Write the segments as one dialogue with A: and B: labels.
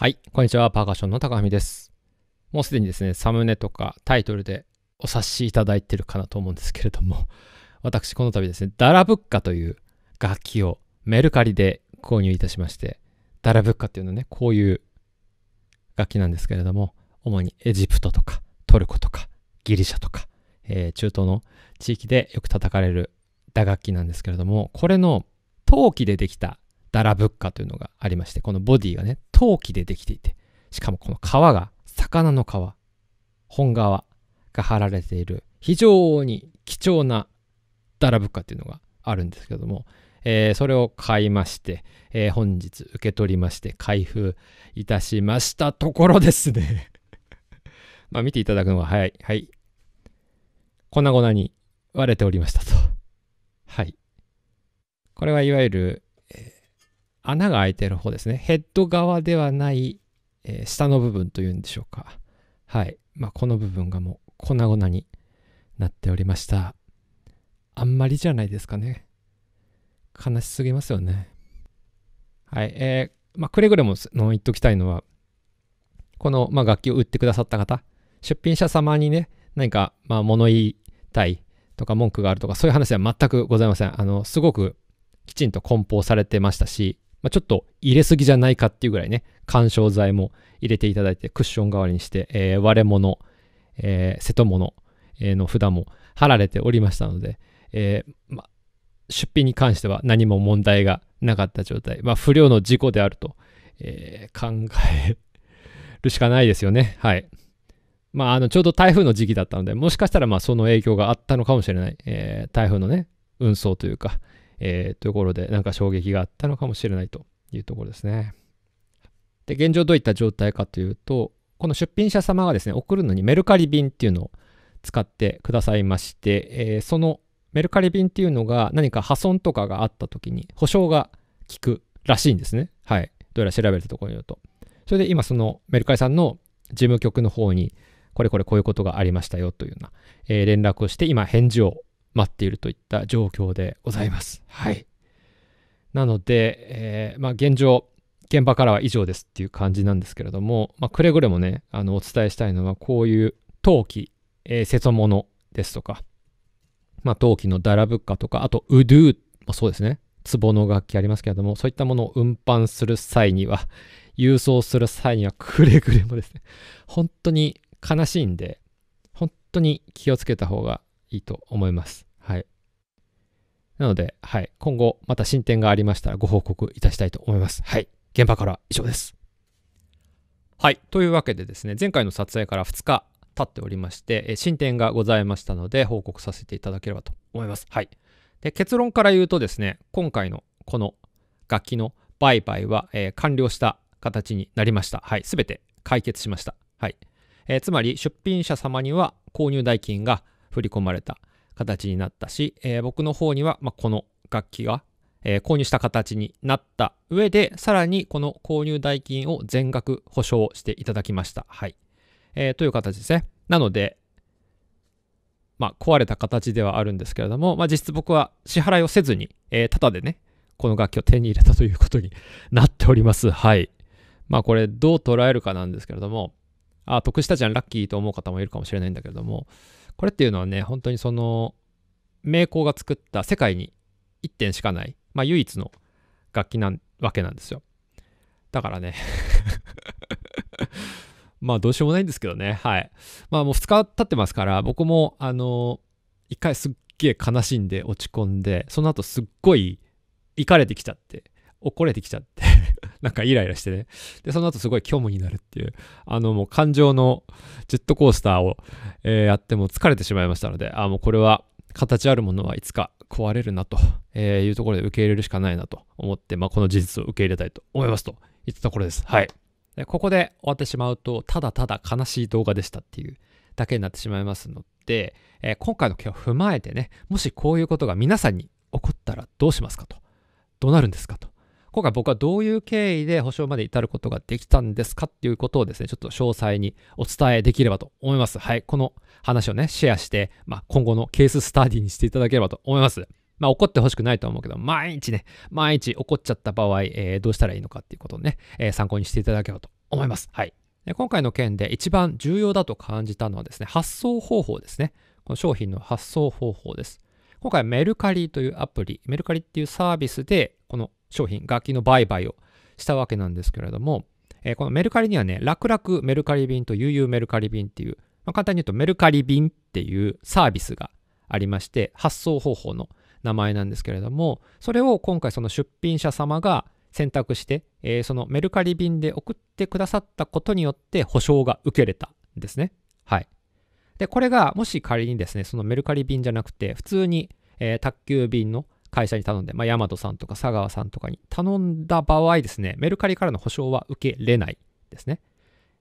A: はい、こんにちは。パーカッションの高見です。もうすでにですね、サムネとかタイトルでお察しいただいてるかなと思うんですけれども、私この度ですね、ダラブッカという楽器をメルカリで購入いたしまして、ダラブッカっていうのはね、こういう楽器なんですけれども、主にエジプトとかトルコとかギリシャとか、えー、中東の地域でよく叩かれる打楽器なんですけれども、これの陶器でできたダラブッカというのがありまして、このボディがね、陶器でできていて、しかもこの皮が、魚の皮、本皮が貼られている、非常に貴重なダラブッカというのがあるんですけども、えー、それを買いまして、えー、本日受け取りまして、開封いたしましたところですね まあ見ていただくのが早い。はい。粉々に割れておりましたとはい。これはいわゆる穴が開いてる方ですね。ヘッド側ではない、えー、下の部分というんでしょうか。はい。まあ、この部分がもう粉々になっておりました。あんまりじゃないですかね。悲しすぎますよね。はい。えー、まあ、くれぐれもの言っときたいのは、この、まあ、楽器を売ってくださった方、出品者様にね、何か、まあ、物言いたいとか文句があるとか、そういう話では全くございません。あの、すごくきちんと梱包されてましたし、まあ、ちょっと入れすぎじゃないかっていうぐらいね、緩衝材も入れていただいて、クッション代わりにして、えー、割れ物、えー、瀬戸物、の札も貼られておりましたので、えーま、出品に関しては何も問題がなかった状態、まあ、不良の事故であると、えー、考えるしかないですよね。はい。まあ、あのちょうど台風の時期だったので、もしかしたらまあその影響があったのかもしれない。えー、台風のね、運送というか、えー、ところでなんか衝撃があったのかもしれないというところですね。で現状どういった状態かというとこの出品者様がですね送るのにメルカリ便っていうのを使ってくださいまして、えー、そのメルカリ便っていうのが何か破損とかがあった時に保証が効くらしいんですね。はい。どうやら調べるところによると。それで今そのメルカリさんの事務局の方にこれこれこういうことがありましたよというような、えー、連絡をして今返事を待っているといった状況でございます。はい。なので、えー、まあ、現状、現場からは以上ですっていう感じなんですけれども、まあ、くれぐれもね、あのお伝えしたいのは、こういう陶器、えー、瀬物ですとか、まあ、陶器のダラブッカとか、あと、ウドゥ、まあ、そうですね、壺の楽器ありますけれども、そういったものを運搬する際には、郵送する際には、くれぐれもですね、本当に悲しいんで、本当に気をつけた方がいいと思います。はい。なので、はい。今後、また進展がありましたらご報告いたしたいと思います。はい。現場から以上です。はい。というわけでですね、前回の撮影から2日経っておりまして、え進展がございましたので、報告させていただければと思います。はい。で、結論から言うとですね、今回のこの楽器の売買は、えー、完了した形になりました。はい。すべて解決しました。はい。えー、つまり、出品者様には購入代金が振り込まれた形になったし、えー、僕の方には、まあ、この楽器が、えー、購入した形になった上で、さらにこの購入代金を全額保証していただきました。はい。えー、という形ですね。なので、まあ、壊れた形ではあるんですけれども、まあ、実質僕は支払いをせずに、えー、タダでね、この楽器を手に入れたということになっております。はい。まあ、これどう捉えるかなんですけれども、あ、得したじゃん、ラッキーと思う方もいるかもしれないんだけれども、これっていうのはね、本当にその、名工が作った世界に1点しかない、まあ、唯一の楽器なわけなんですよ。だからね まあどうしようもないんですけどね。はい。まあもう2日経ってますから、僕もあの、一回すっげえ悲しんで落ち込んで、その後すっごい怒れてきちゃって、怒れてきちゃって なんかイライラしてね。で、その後すごい虚無になるっていう、あのもう感情のジェットコースターを、えー、やっても疲れてしまいましたので、あもうこれは形あるものはいつか壊れるなと、えいうところで受け入れるしかないなと思って、まあ、この事実を受け入れたいと思いますと言ったところです。はい。でここで終わってしまうと、ただただ悲しい動画でしたっていうだけになってしまいますので、えー、今回の件を踏まえてね、もしこういうことが皆さんに起こったらどうしますかと。どうなるんですかと。今回僕はどういう経緯で保証まで至ることができたんですかっていうことをですね、ちょっと詳細にお伝えできればと思います。はい。この話をね、シェアして、まあ、今後のケーススタディにしていただければと思います。まあ、怒ってほしくないと思うけど、毎日ね、毎日怒っちゃった場合、えー、どうしたらいいのかっていうことをね、えー、参考にしていただければと思います。はい。今回の件で一番重要だと感じたのはですね、発送方法ですね。この商品の発送方法です。今回メルカリというアプリ、メルカリっていうサービスで、この商品、楽器の売買をしたわけなんですけれども、えー、このメルカリにはね、楽々メルカリ便と悠々メルカリ便っていう、まあ、簡単に言うとメルカリ便っていうサービスがありまして、発送方法の名前なんですけれども、それを今回その出品者様が選択して、えー、そのメルカリ便で送ってくださったことによって保証が受けれたんですね。はい。で、これがもし仮にですね、そのメルカリ便じゃなくて、普通に、えー、宅急便の会社に頼んで、まあ、ヤマトさんとか佐川さんとかに頼んだ場合ですね、メルカリからの保証は受けれないですね。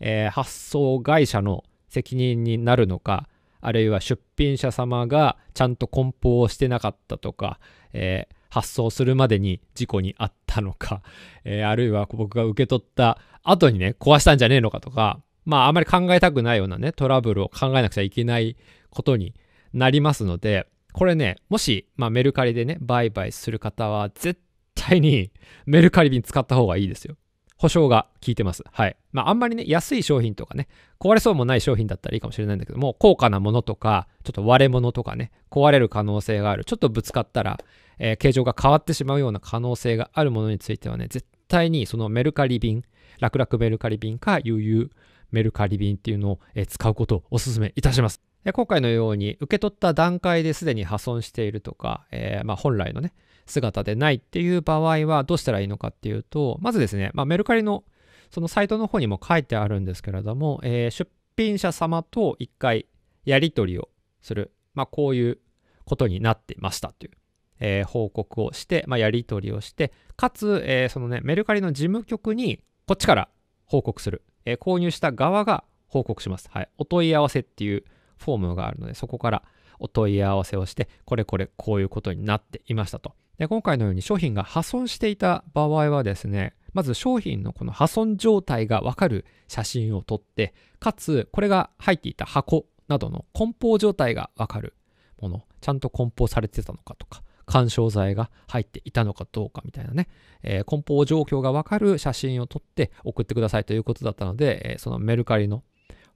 A: えー、発送会社の責任になるのか、あるいは出品者様がちゃんと梱包をしてなかったとか、えー、発送するまでに事故に遭ったのか、えー、あるいは僕が受け取った後にね、壊したんじゃねえのかとか、まああまり考えたくないようなね、トラブルを考えなくちゃいけないことになりますので、これね、もし、まあ、メルカリでね、売買する方は、絶対に メルカリ便使った方がいいですよ。保証が効いてます。はい。まあ、あんまりね、安い商品とかね、壊れそうもない商品だったらいいかもしれないんだけども、高価なものとか、ちょっと割れ物とかね、壊れる可能性がある。ちょっとぶつかったら、えー、形状が変わってしまうような可能性があるものについてはね、絶対にそのメルカリ便、楽々メルカリ便か、悠々メルカリ便っていうのを、えー、使うことをお勧めいたします。で今回のように受け取った段階ですでに破損しているとか、えー、まあ、本来のね姿でないっていう場合はどうしたらいいのかっていうとまずですね、まあ、メルカリのそのサイトの方にも書いてあるんですけれども、えー、出品者様と一回やり取りをする、まあ、こういうことになってましたという、えー、報告をして、まあ、やり取りをしてかつ、えー、そのねメルカリの事務局にこっちから報告する、え購入した側が報告します、はい、お問い合わせっていうフォームがあるので、そこからお問い合わせをして、これこれこういうことになっていましたと。で、今回のように商品が破損していた場合はですね、まず商品のこの破損状態がわかる写真を撮って、かつこれが入っていた箱などの梱包状態がわかるもの、ちゃんと梱包されてたのかとか、緩衝材が入っていたのかどうかみたいなね、えー、梱包状況がわかる写真を撮って送ってくださいということだったので、えー、そのメルカリの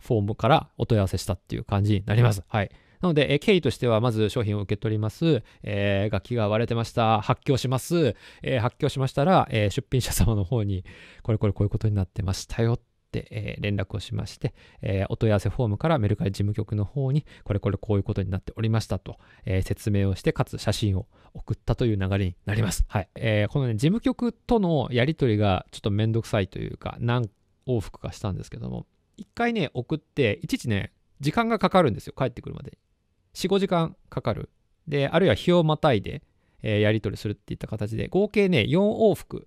A: フォームからお問い合わせしたっていう感じになります。はい。なので、え経緯としては、まず商品を受け取ります、えー、楽器が割れてました、発狂します、えー、発狂しましたら、えー、出品者様の方に、これこれこういうことになってましたよって、え連絡をしまして、えお問い合わせフォームからメルカリ事務局の方に、これこれこういうことになっておりましたと、え説明をして、かつ写真を送ったという流れになります。はい。えこのね、事務局とのやり取りがちょっとめんどくさいというか、何往復かしたんですけども、一回ね、送って、いちいちね、時間がかかるんですよ。帰ってくるまで。4、5時間かかる。で、あるいは日をまたいで、えー、やり取りするっていった形で、合計ね、4往復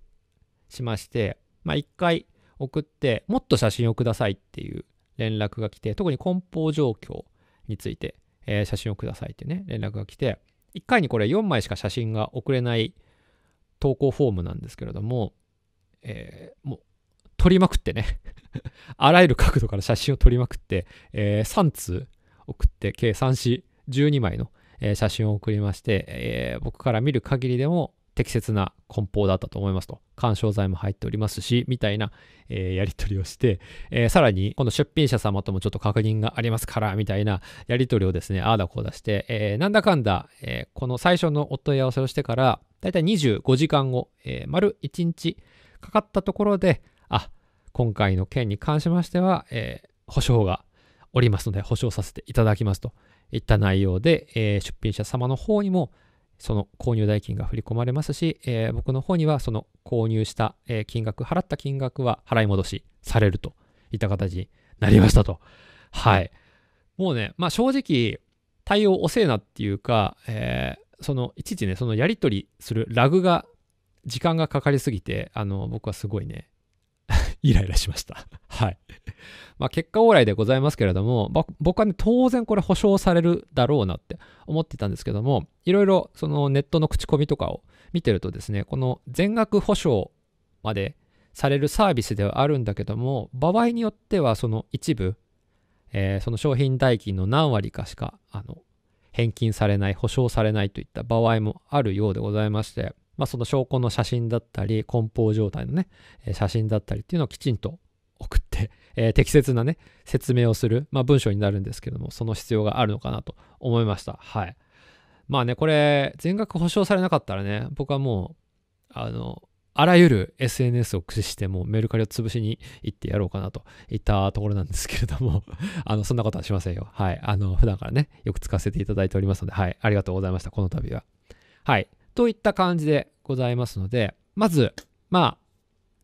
A: しまして、まあ、1回送って、もっと写真をくださいっていう連絡が来て、特に梱包状況について、えー、写真をくださいってね、連絡が来て、1回にこれ4枚しか写真が送れない投稿フォームなんですけれども、えー、もう撮りまくってね あらゆる角度から写真を撮りまくって、えー、3通送って、計3紙12枚の、えー、写真を送りまして、えー、僕から見る限りでも適切な梱包だったと思いますと、緩衝材も入っておりますし、みたいな、えー、やり取りをして、えー、さらに、この出品者様ともちょっと確認がありますから、みたいなやり取りをですね、ああだこうだして、えー、なんだかんだ、えこの最初のお問い合わせをしてから、だいたい25時間後、え丸1日かかったところで、あ、今回の件に関しましては、えー、保証がおりますので、保証させていただきますといった内容で、えー、出品者様の方にも、その購入代金が振り込まれますし、えー、僕の方にはその購入した、え金額、払った金額は払い戻しされるといった形になりましたと。はい。もうね、まあ正直、対応遅えなっていうか、えー、その、いちいちね、そのやり取りするラグが、時間がかかりすぎて、あの、僕はすごいね、イライラしました。はい。まあ結果オーライでございますけれども、ま僕はね、当然これ保証されるだろうなって思ってたんですけども、いろいろそのネットの口コミとかを見てるとですね、この全額保証までされるサービスではあるんだけども、場合によってはその一部、えー、その商品代金の何割かしか、あの、返金されない、保証されないといった場合もあるようでございまして、まあ、その証拠の写真だったり、梱包状態のね、写真だったりっていうのをきちんと送って、えー、適切なね、説明をする、まあ、文章になるんですけども、その必要があるのかなと思いました。はい。まあね、これ、全額保証されなかったらね、僕はもう、あの、あらゆる SNS を駆使して、もうメルカリを潰しに行ってやろうかなといったところなんですけれども あの、そんなことはしませんよ。はい。あの、普段からね、よく使わせていただいておりますので、はい。ありがとうございました、この度は。はい。といった感じでございますので、まず、まあ、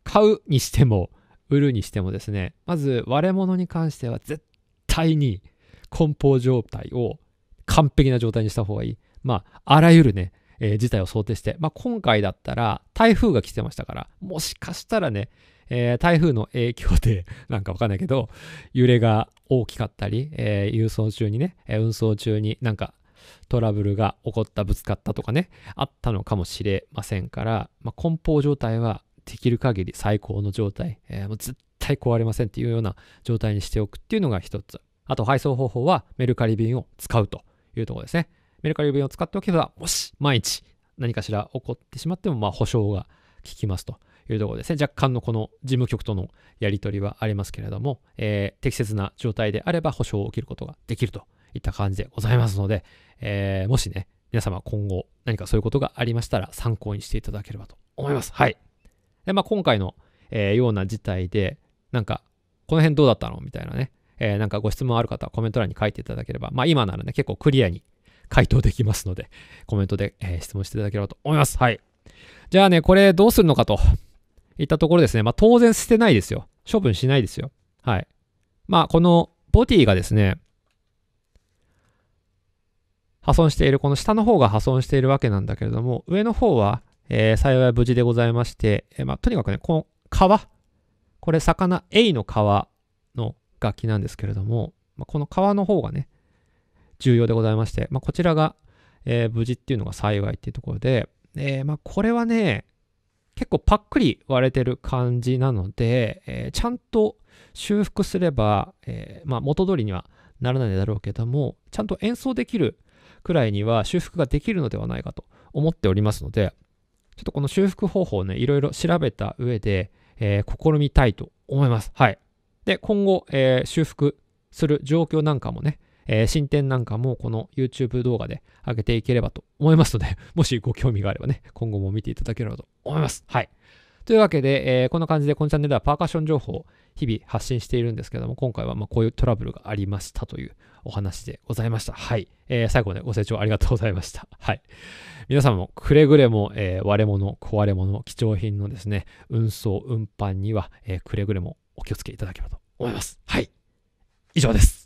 A: 買うにしても、売るにしてもですね、まず割れ物に関しては絶対に梱包状態を完璧な状態にした方がいい。まあ、あらゆるね、えー、事態を想定して、まあ、今回だったら台風が来てましたから、もしかしたらね、えー、台風の影響で、なんかわかんないけど、揺れが大きかったり、えー、輸送中にね、運送中になんかトラブルが起こったぶつかったとかねあったのかもしれませんから、まあ、梱包状態はできる限り最高の状態、えー、もう絶対壊れませんっていうような状態にしておくっていうのが一つあと配送方法はメルカリ便を使うというところですねメルカリ便を使っておけばもし毎日何かしら起こってしまってもまあ保証が効きますというところですね若干のこの事務局とのやり取りはありますけれども、えー、適切な状態であれば保証を受けることができるといった感じでございますので、えー、もしね、皆様今後何かそういうことがありましたら参考にしていただければと思います。はい。で、まあ、今回の、えー、ような事態で、なんか、この辺どうだったのみたいなね、えー、なんかご質問ある方はコメント欄に書いていただければ、まあ、今ならね、結構クリアに回答できますので、コメントで、えー、質問していただければと思います。はい。じゃあね、これどうするのかといったところですね。まあ、当然捨てないですよ。処分しないですよ。はい。まあ、このボディがですね、破損している、この下の方が破損しているわけなんだけれども、上の方は、えー、幸い無事でございまして、えー、まあ、とにかくね、この皮、これ魚、エイの皮の楽器なんですけれども、まあ、この皮の方がね、重要でございまして、まあ、こちらが、えー、無事っていうのが幸いっていうところで、えまあ、これはね、結構パックリ割れてる感じなので、えー、ちゃんと修復すれば、えー、まあ、元通りにはならないだろうけどもちゃんと演奏できるくらいには修復ができるのではないかと思っておりますので、ちょっとこの修復方法をね、いろいろ調べた上で、えー、試みたいと思います。はい。で、今後、えー、修復する状況なんかもね、えー、進展なんかもこの YouTube 動画で上げていければと思いますので、もしご興味があればね、今後も見ていただければと思います。はい。というわけで、えー、こんな感じでこのチャンネルではパーカッション情報を日々発信しているんですけども、今回はまこういうトラブルがありましたというお話でございました。はい。えー、最後までご清聴ありがとうございました。はい。皆さんもくれぐれも、えー、割れ物、壊れ物、貴重品のですね、運送、運搬には、えくれぐれもお気をつけいただければと思います。はい。以上です。